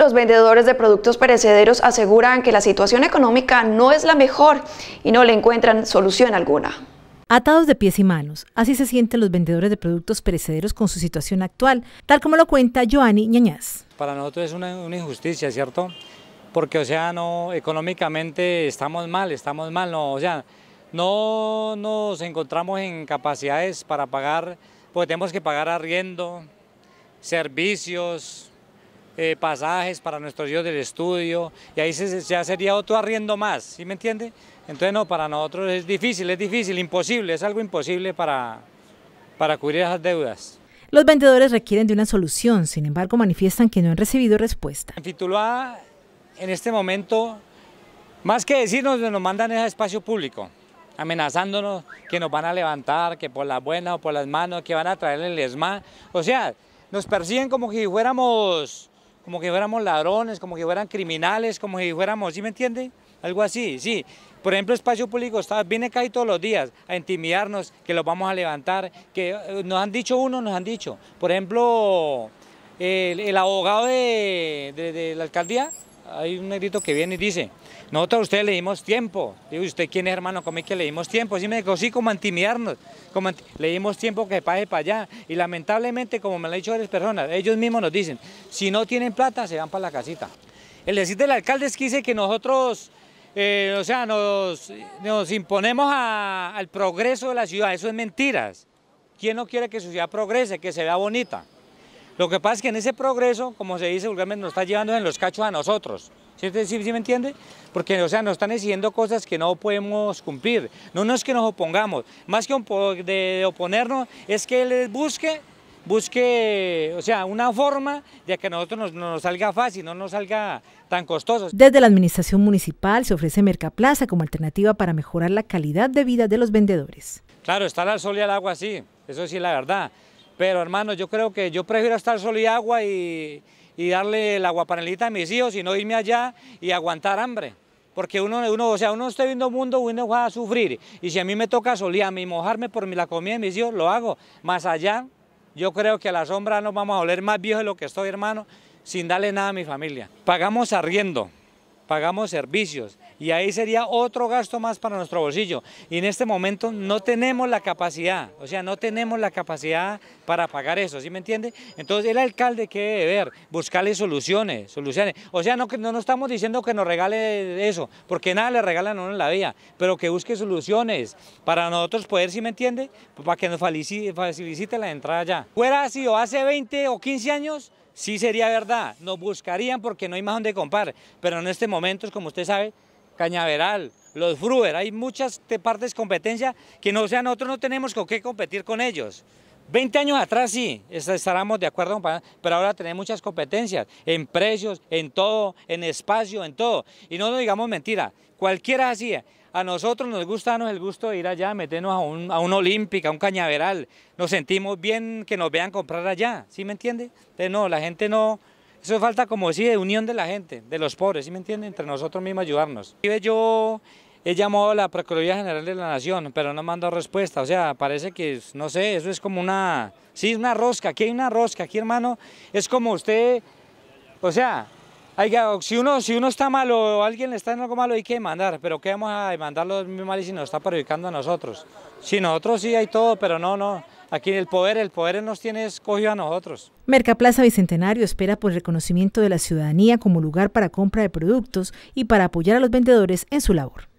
Los vendedores de productos perecederos aseguran que la situación económica no es la mejor y no le encuentran solución alguna. Atados de pies y manos, así se sienten los vendedores de productos perecederos con su situación actual, tal como lo cuenta Joanny Ñañaz. Para nosotros es una, una injusticia, ¿cierto? Porque, o sea, no, económicamente estamos mal, estamos mal, no, o sea, no nos encontramos en capacidades para pagar, porque tenemos que pagar arriendo, servicios, eh, pasajes para nuestros hijos del estudio, y ahí se, ya sería otro arriendo más, ¿sí me entiende? Entonces no, para nosotros es difícil, es difícil, imposible, es algo imposible para, para cubrir esas deudas. Los vendedores requieren de una solución, sin embargo manifiestan que no han recibido respuesta. En Fituluá, en este momento, más que decirnos, nos mandan ese espacio público, amenazándonos que nos van a levantar, que por la buena o por las manos, que van a traer el ESMA. O sea, nos persiguen como si fuéramos como que fuéramos ladrones, como que fueran criminales, como si fuéramos, ¿sí me entiende? Algo así, sí. Por ejemplo, Espacio Público está, viene caído todos los días a intimidarnos, que los vamos a levantar, que eh, nos han dicho uno, nos han dicho. Por ejemplo, el, abogado de, de la alcaldía hay un negrito que viene y dice, nosotros a usted le dimos tiempo. Digo, ¿usted quién es, hermano? Conmigo que le dimos tiempo. Así me dijo, sí, como intimidarnos. le dimos tiempo que pase para allá. Y lamentablemente, como me lo han dicho varias personas, ellos mismos nos dicen, si no tienen plata, se van para la casita. El decir del alcalde es que dice que nosotros, eh, o sea, nos, imponemos al progreso de la ciudad. Eso es mentiras. ¿Quién no quiere que su ciudad progrese, que se vea bonita? Lo que pasa es que en ese progreso, como se dice vulgarmente, nos está llevando en los cachos a nosotros. ¿Sí, me entiende? Porque, o sea, nos están exigiendo cosas que no podemos cumplir. No, no es que nos opongamos. Más que de oponernos, es que él busque busque, o sea, una forma de que a nosotros nos, nos, salga fácil, no nos salga tan costoso. Desde la administración municipal se ofrece Mercaplaza como alternativa para mejorar la calidad de vida de los vendedores. Claro, estar al sol y al agua, sí, eso sí la verdad. Pero hermano, yo creo que yo prefiero estar sol y agua y, darle el aguapanelita a mis hijos y no irme allá y aguantar hambre. Porque uno, uno o sea, uno está viendo el mundo, uno va a sufrir. Y si a mí me toca solíame y mojarme por la comida de mis hijos, lo hago. Más allá, yo creo que a la sombra nos vamos a oler más viejo de lo que estoy, hermano, sin darle nada a mi familia. Pagamos arriendo, pagamos servicios, y ahí sería otro gasto más para nuestro bolsillo. Y en este momento no tenemos la capacidad, o sea, no tenemos la capacidad para pagar eso, ¿sí me entiende? Entonces el alcalde que debe ver, buscarle soluciones, soluciones. O sea, no, no nos estamos diciendo que nos regale eso, porque nada le regalan a uno en la vía, pero que busque soluciones para nosotros poder, ¿sí me entiende? Para que nos facilite la entrada ya. Fuera así o hace 20 o 15 años, sí sería verdad, nos buscarían porque no hay más donde comprar, pero en este momento, como usted sabe, Cañaveral, los Fruer, hay muchas partes competencia que no, nosotros no tenemos con qué competir con ellos. 20 años atrás sí, estaríamos de acuerdo, pero ahora tenemos muchas competencias, en precios, en todo, en espacio, en todo. Y no nos digamos mentira, cualquiera hacía. A nosotros nos gusta nos el gusto de ir allá, meternos a un, a un Olímpica, a un Cañaveral. Nos sentimos bien que nos vean comprar allá, ¿sí me entiende? Entonces no, la gente no, eso falta como decir, de unión de la gente, de los pobres, ¿sí me entienden? Entre nosotros mismos ayudarnos. Yo he llamado a la Procuraduría General de la Nación, pero no me han dado respuesta, o sea, parece que, no sé, eso es como una, sí, una rosca, aquí hay una rosca, aquí hermano, es como usted, o sea, si uno, si uno está malo o alguien le está en algo malo, hay que demandar, pero ¿qué vamos a demandar los malos si nos está perjudicando a nosotros? Si nosotros sí hay todo, pero no, no. Aquí el poder, el poder nos tiene escogido a nosotros. Mercaplaza Bicentenario espera por reconocimiento de la ciudadanía como lugar para compra de productos y para apoyar a los vendedores en su labor.